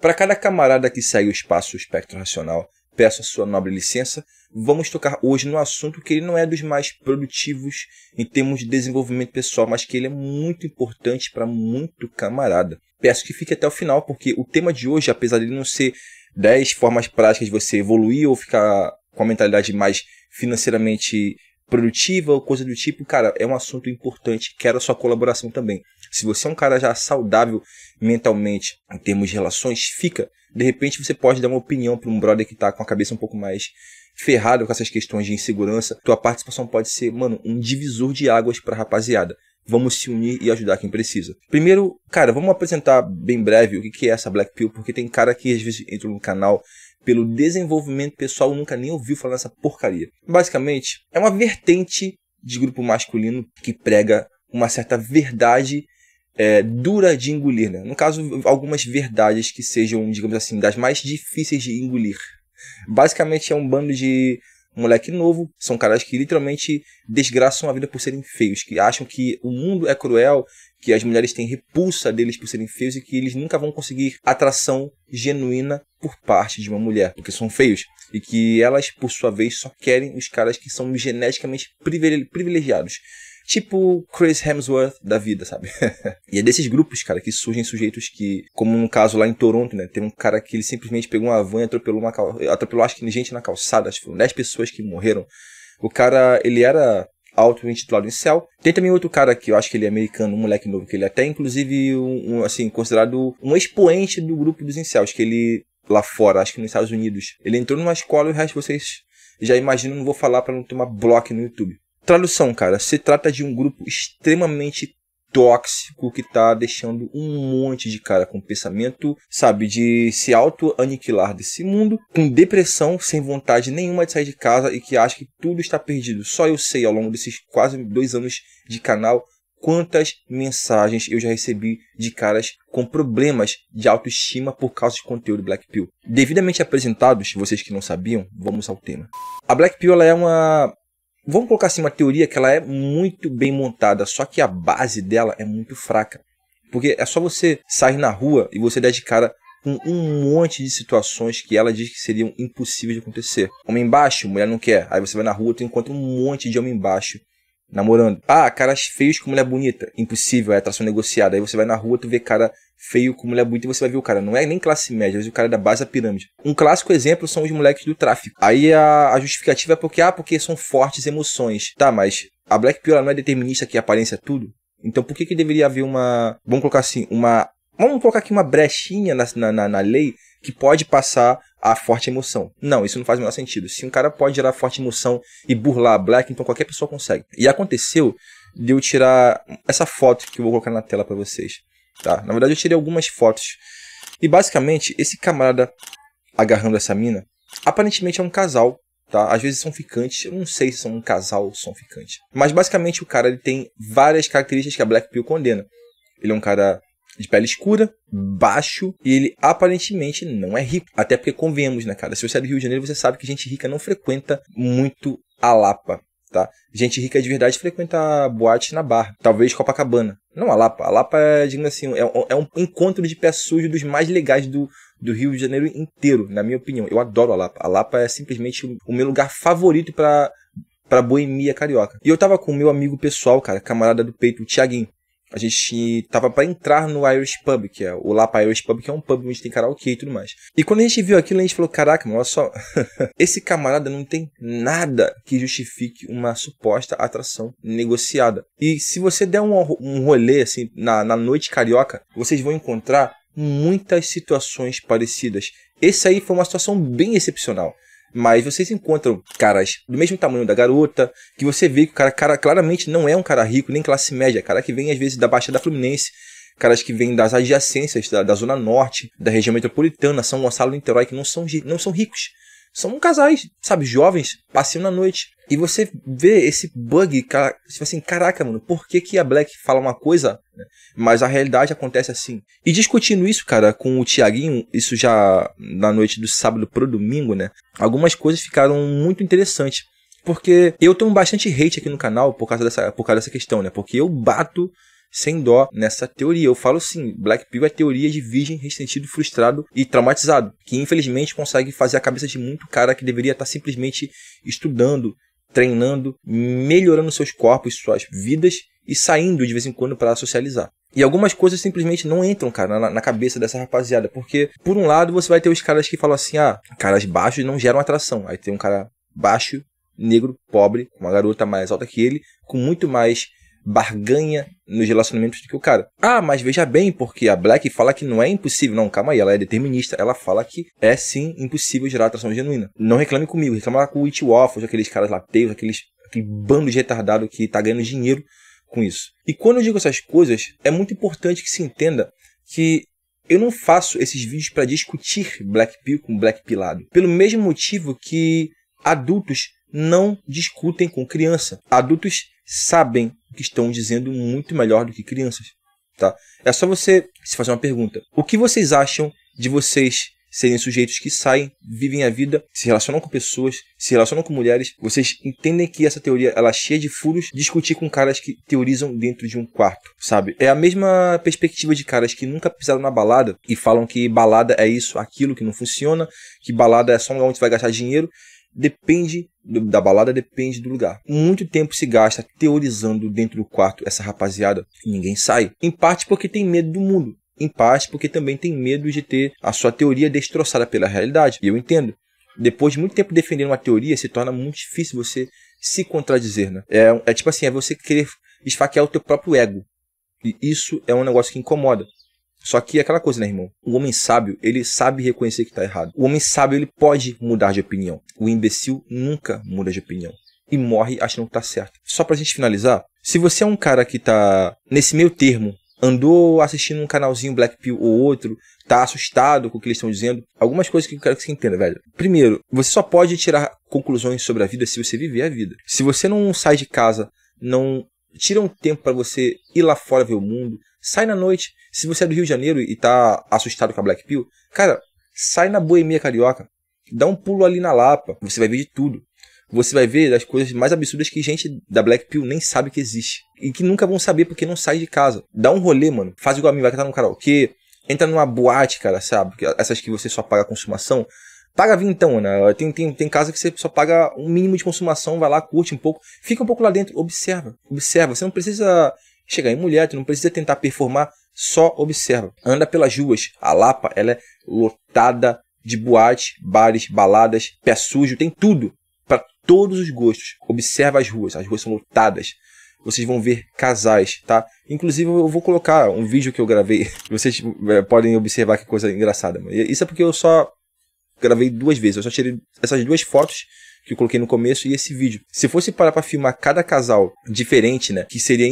Para cada camarada que segue o espaço espectro racional, peço a sua nobre licença, vamos tocar hoje no assunto que ele não é dos mais produtivos em termos de desenvolvimento pessoal, mas que ele é muito importante para muito camarada. Peço que fique até o final, porque o tema de hoje, apesar de não ser 10 formas práticas de você evoluir ou ficar com a mentalidade mais financeiramente produtiva ou coisa do tipo, cara, é um assunto importante, quero a sua colaboração também. Se você é um cara já saudável mentalmente, em termos de relações, fica. De repente você pode dar uma opinião para um brother que está com a cabeça um pouco mais ferrado com essas questões de insegurança. Tua participação pode ser, mano, um divisor de águas para rapaziada. Vamos se unir e ajudar quem precisa. Primeiro, cara, vamos apresentar bem breve o que é essa Black Pill, porque tem cara que às vezes entra no canal pelo desenvolvimento pessoal nunca nem ouviu falar nessa porcaria. Basicamente, é uma vertente de grupo masculino que prega uma certa verdade é, dura de engolir, né? No caso, algumas verdades que sejam, digamos assim, das mais difíceis de engolir. Basicamente é um bando de moleque novo, são caras que literalmente desgraçam a vida por serem feios, que acham que o mundo é cruel, que as mulheres têm repulsa deles por serem feios e que eles nunca vão conseguir atração genuína por parte de uma mulher, porque são feios, e que elas, por sua vez, só querem os caras que são geneticamente privilegiados. Tipo Chris Hemsworth da vida, sabe? e é desses grupos, cara, que surgem sujeitos que, como no caso lá em Toronto, né? Tem um cara que ele simplesmente pegou uma van e atropelou, uma cal... atropelou acho que gente na calçada, acho que foram 10 pessoas que morreram. O cara, ele era auto-intitulado em céu. Tem também outro cara que eu acho que ele é americano, um moleque novo, que ele é até inclusive um, um assim, considerado um expoente do grupo dos incels, que ele lá fora, acho que nos Estados Unidos, ele entrou numa escola e o resto vocês já imaginam, não vou falar para não tomar bloco no YouTube. Tradução, cara. Se trata de um grupo extremamente tóxico que tá deixando um monte de cara com pensamento, sabe, de se auto-aniquilar desse mundo, com depressão, sem vontade nenhuma de sair de casa e que acha que tudo está perdido. Só eu sei, ao longo desses quase dois anos de canal, quantas mensagens eu já recebi de caras com problemas de autoestima por causa de conteúdo Black Pill. Devidamente apresentados, vocês que não sabiam, vamos ao tema. A Black Pill ela é uma vamos colocar assim, uma teoria que ela é muito bem montada, só que a base dela é muito fraca. Porque é só você sair na rua e você der de cara com um monte de situações que ela diz que seriam impossíveis de acontecer. Homem baixo, mulher não quer. Aí você vai na rua e encontra um monte de homem baixo namorando. Ah, caras feios com mulher bonita. Impossível, é atração negociada. Aí você vai na rua, tu vê cara feio com mulher bonita e você vai ver o cara. Não é nem classe média, às vezes o cara é da base da pirâmide. Um clássico exemplo são os moleques do tráfico. Aí a, a justificativa é porque, ah, porque são fortes emoções. Tá, mas a Black Pill não é determinista que aparência é tudo? Então por que, que deveria haver uma. Vamos colocar assim, uma. Vamos colocar aqui uma brechinha na, na, na lei que pode passar a forte emoção. Não, isso não faz o menor sentido. Se um cara pode gerar forte emoção e burlar a Black, então qualquer pessoa consegue. E aconteceu de eu tirar essa foto que eu vou colocar na tela para vocês tá? Na verdade eu tirei algumas fotos. E basicamente, esse camarada agarrando essa mina, aparentemente é um casal, tá? Às vezes são ficantes, eu não sei se são um casal ou são ficantes. Mas basicamente o cara ele tem várias características que a Black Pill condena. Ele é um cara de pele escura, baixo, e ele aparentemente não é rico. Até porque convenhamos, né, cara? Se você é do Rio de Janeiro, você sabe que gente rica não frequenta muito a Lapa tá? Gente rica é de verdade frequenta boate na Barra, talvez Copacabana. Não a Lapa. A Lapa é, digamos assim, é, é um encontro de pé sujo dos mais legais do, do Rio de Janeiro inteiro, na minha opinião. Eu adoro a Lapa. A Lapa é simplesmente o meu lugar favorito para para boemia carioca. E eu tava com o meu amigo pessoal, cara, camarada do peito, o thiaguinho a gente tava para entrar no Irish Pub, que é o Lapa Irish Pub, que é um pub onde tem karaokê e tudo mais. E quando a gente viu aquilo, a gente falou: caraca, mano, olha só, esse camarada não tem nada que justifique uma suposta atração negociada. E se você der um, um rolê, assim, na, na noite carioca, vocês vão encontrar muitas situações parecidas. Esse aí foi uma situação bem excepcional. Mas vocês encontram caras do mesmo tamanho da garota, que você vê que o cara, cara claramente não é um cara rico, nem classe média, cara que vem às vezes da Baixada Fluminense, caras que vêm das adjacências, da, da Zona Norte, da região metropolitana, São Gonçalo, Niterói, que não são, não são ricos são casais, sabe, jovens, passeiam na noite. E você vê esse bug, cara, tipo assim, caraca, mano, por que, que a Black fala uma coisa, né? mas a realidade acontece assim? E discutindo isso, cara, com o Tiaguinho, isso já na noite do sábado pro domingo, né? Algumas coisas ficaram muito interessantes. Porque eu tomo bastante hate aqui no canal por causa dessa, por causa dessa questão, né? Porque eu bato sem dó nessa teoria. Eu falo sim, Black Pill é teoria de virgem ressentido, frustrado e traumatizado, que infelizmente consegue fazer a cabeça de muito cara que deveria estar simplesmente estudando, treinando, melhorando seus corpos, suas vidas e saindo de vez em quando para socializar. E algumas coisas simplesmente não entram, cara, na, na, cabeça dessa rapaziada. Porque, por um lado, você vai ter os caras que falam assim: ah, caras baixos não geram atração. Aí tem um cara baixo, negro, pobre, com uma garota mais alta que ele, com muito mais barganha nos relacionamentos do que o cara. Ah, mas veja bem, porque a Black fala que não é impossível. Não, calma aí, ela é determinista. Ela fala que é sim impossível gerar atração genuína. Não reclame comigo, reclama com o It Waffles, aqueles caras lateus, aqueles, aquele bando de retardado que tá ganhando dinheiro com isso. E quando eu digo essas coisas, é muito importante que se entenda que eu não faço esses vídeos para discutir Black Pill com Black Pilado. Pelo mesmo motivo que adultos não discutem com criança. Adultos sabem o que estão dizendo muito melhor do que crianças. Tá? É só você se fazer uma pergunta. O que vocês acham de vocês serem sujeitos que saem, vivem a vida, se relacionam com pessoas, se relacionam com mulheres. Vocês entendem que essa teoria ela é cheia de furos, discutir com caras que teorizam dentro de um quarto, sabe? É a mesma perspectiva de caras que nunca pisaram na balada e falam que balada é isso, aquilo que não funciona, que balada é só onde vai gastar dinheiro depende do, da balada, depende do lugar. Muito tempo se gasta teorizando dentro do quarto essa rapaziada e ninguém sai. Em parte porque tem medo do mundo. Em parte porque também tem medo de ter a sua teoria destroçada pela realidade. E eu entendo. Depois de muito tempo defendendo uma teoria, se torna muito difícil você se contradizer, né? É, é tipo assim, é você querer esfaquear o teu próprio ego. E isso é um negócio que incomoda. Só que é aquela coisa, né, irmão? O homem sábio, ele sabe reconhecer que está errado. O homem sábio, ele pode mudar de opinião. O imbecil nunca muda de opinião. E morre achando que está certo. Só pra gente finalizar, se você é um cara que tá nesse meio termo, andou assistindo um canalzinho Black Pill ou outro, tá assustado com o que eles estão dizendo, algumas coisas que eu quero que você entenda, velho. Primeiro, você só pode tirar conclusões sobre a vida se você viver a vida. Se você não sai de casa, não tira um tempo para você ir lá fora ver o mundo, Sai na noite. Se você é do Rio de Janeiro e tá assustado com a Black Pill, cara, sai na boemia carioca. Dá um pulo ali na Lapa. Você vai ver de tudo. Você vai ver das coisas mais absurdas que gente da Black Pill nem sabe que existe. E que nunca vão saber porque não sai de casa. Dá um rolê, mano. Faz igual a mim, vai cantar no karaokê. Entra numa boate, cara, sabe? Essas que você só paga a consumação. Paga vintão, né? Tem, tem, tem casa que você só paga um mínimo de consumação, vai lá, curte um pouco, fica um pouco lá dentro, observa, observa. Você não precisa chegar em mulher, tu não precisa tentar performar, só observa. Anda pelas ruas. A Lapa, ela é lotada de boates, bares, baladas, pé sujo, tem tudo para todos os gostos. Observa as ruas, as ruas são lotadas. Vocês vão ver casais, tá? Inclusive, eu vou colocar um vídeo que eu gravei. Vocês é, podem observar que coisa engraçada. Isso é porque eu só gravei duas vezes. Eu só tirei essas duas fotos que eu coloquei no começo e esse vídeo. Se fosse parar para filmar cada casal diferente, né? Que seria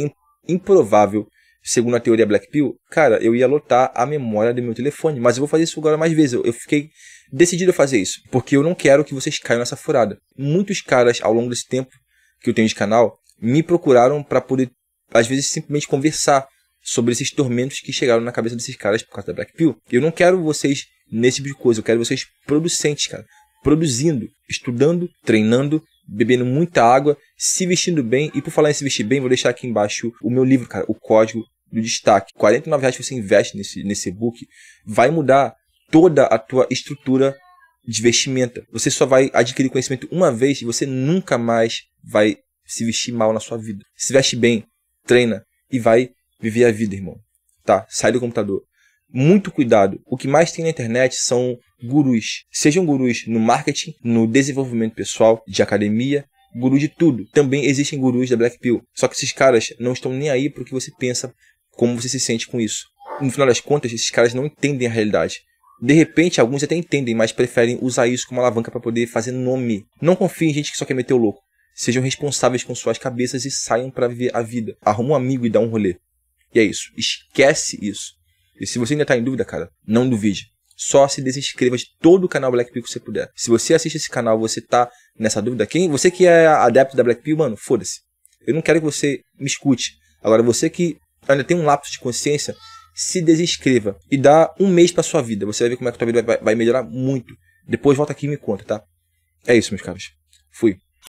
improvável, segundo a teoria Black Pill, cara, eu ia lotar a memória do meu telefone. Mas eu vou fazer isso agora mais vezes. Eu, eu fiquei decidido a fazer isso, porque eu não quero que vocês caiam nessa furada. Muitos caras, ao longo desse tempo que eu tenho de canal, me procuraram para poder, às vezes, simplesmente conversar sobre esses tormentos que chegaram na cabeça desses caras por causa da Black Pill. Eu não quero vocês nesse tipo de coisa, eu quero vocês producentes, cara. Produzindo, estudando, treinando, bebendo muita água, se vestindo bem. E por falar em se vestir bem, vou deixar aqui embaixo o meu livro, cara, o código do destaque. R$ reais que você investe nesse, nesse book vai mudar toda a tua estrutura de vestimenta. Você só vai adquirir conhecimento uma vez e você nunca mais vai se vestir mal na sua vida. Se veste bem, treina e vai viver a vida, irmão. Tá? Sai do computador, muito cuidado. O que mais tem na internet são gurus. Sejam gurus no marketing, no desenvolvimento pessoal, de academia, guru de tudo. Também existem gurus da Black Pill. Só que esses caras não estão nem aí pro que você pensa, como você se sente com isso. No final das contas, esses caras não entendem a realidade. De repente, alguns até entendem, mas preferem usar isso como alavanca para poder fazer nome. Não confie em gente que só quer meter o louco. Sejam responsáveis com suas cabeças e saiam para viver a vida. Arruma um amigo e dá um rolê. E é isso. Esquece isso. E se você ainda tá em dúvida, cara, não duvide. Só se desinscreva de todo o canal Black Pill que você puder. Se você assiste esse canal, você tá nessa dúvida, quem, você que é adepto da Black Pill, mano, foda-se. Eu não quero que você me escute. Agora, você que ainda tem um lapso de consciência, se desinscreva e dá um mês para sua vida. Você vai ver como é que a sua vida vai, vai melhorar muito. Depois volta aqui e me conta, tá? É isso, meus caros. Fui.